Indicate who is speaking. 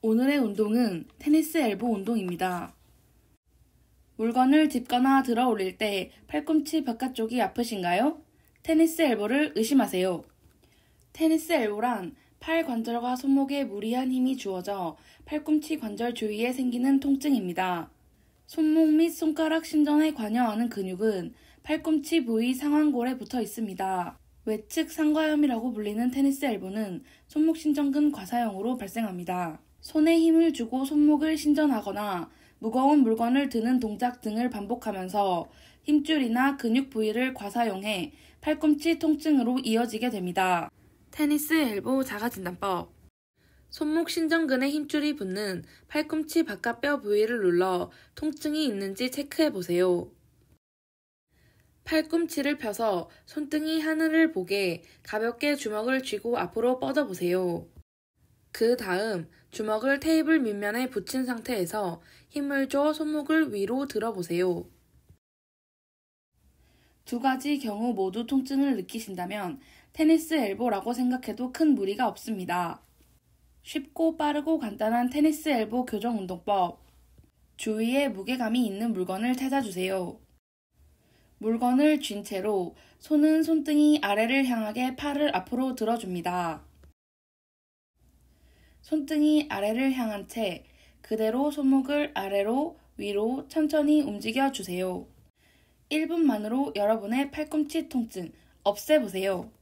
Speaker 1: 오늘의 운동은 테니스 엘보 운동입니다. 물건을 짚거나 들어 올릴 때 팔꿈치 바깥쪽이 아프신가요? 테니스 엘보를 의심하세요. 테니스 엘보란 팔 관절과 손목에 무리한 힘이 주어져 팔꿈치 관절 주위에 생기는 통증입니다. 손목 및 손가락 신전에 관여하는 근육은 팔꿈치 부위 상완골에 붙어 있습니다. 외측 상과염이라고 불리는 테니스 엘보는 손목 신전근 과사형으로 발생합니다. 손에 힘을 주고 손목을 신전하거나 무거운 물건을 드는 동작 등을 반복하면서 힘줄이나 근육 부위를 과사용해 팔꿈치 통증으로 이어지게 됩니다. 테니스 엘보 자가진단법 손목 신전근에 힘줄이 붙는 팔꿈치 바깥뼈 부위를 눌러 통증이 있는지 체크해 보세요. 팔꿈치를 펴서 손등이 하늘을 보게 가볍게 주먹을 쥐고 앞으로 뻗어 보세요. 그 다음 주먹을 테이블 밑면에 붙인 상태에서 힘을 줘 손목을 위로 들어보세요. 두 가지 경우 모두 통증을 느끼신다면 테니스 엘보라고 생각해도 큰 무리가 없습니다. 쉽고 빠르고 간단한 테니스 엘보 교정 운동법. 주위에 무게감이 있는 물건을 찾아주세요. 물건을 쥔 채로 손은 손등이 아래를 향하게 팔을 앞으로 들어줍니다. 손등이 아래를 향한 채 그대로 손목을 아래로 위로 천천히 움직여 주세요. 1분만으로 여러분의 팔꿈치 통증 없애보세요.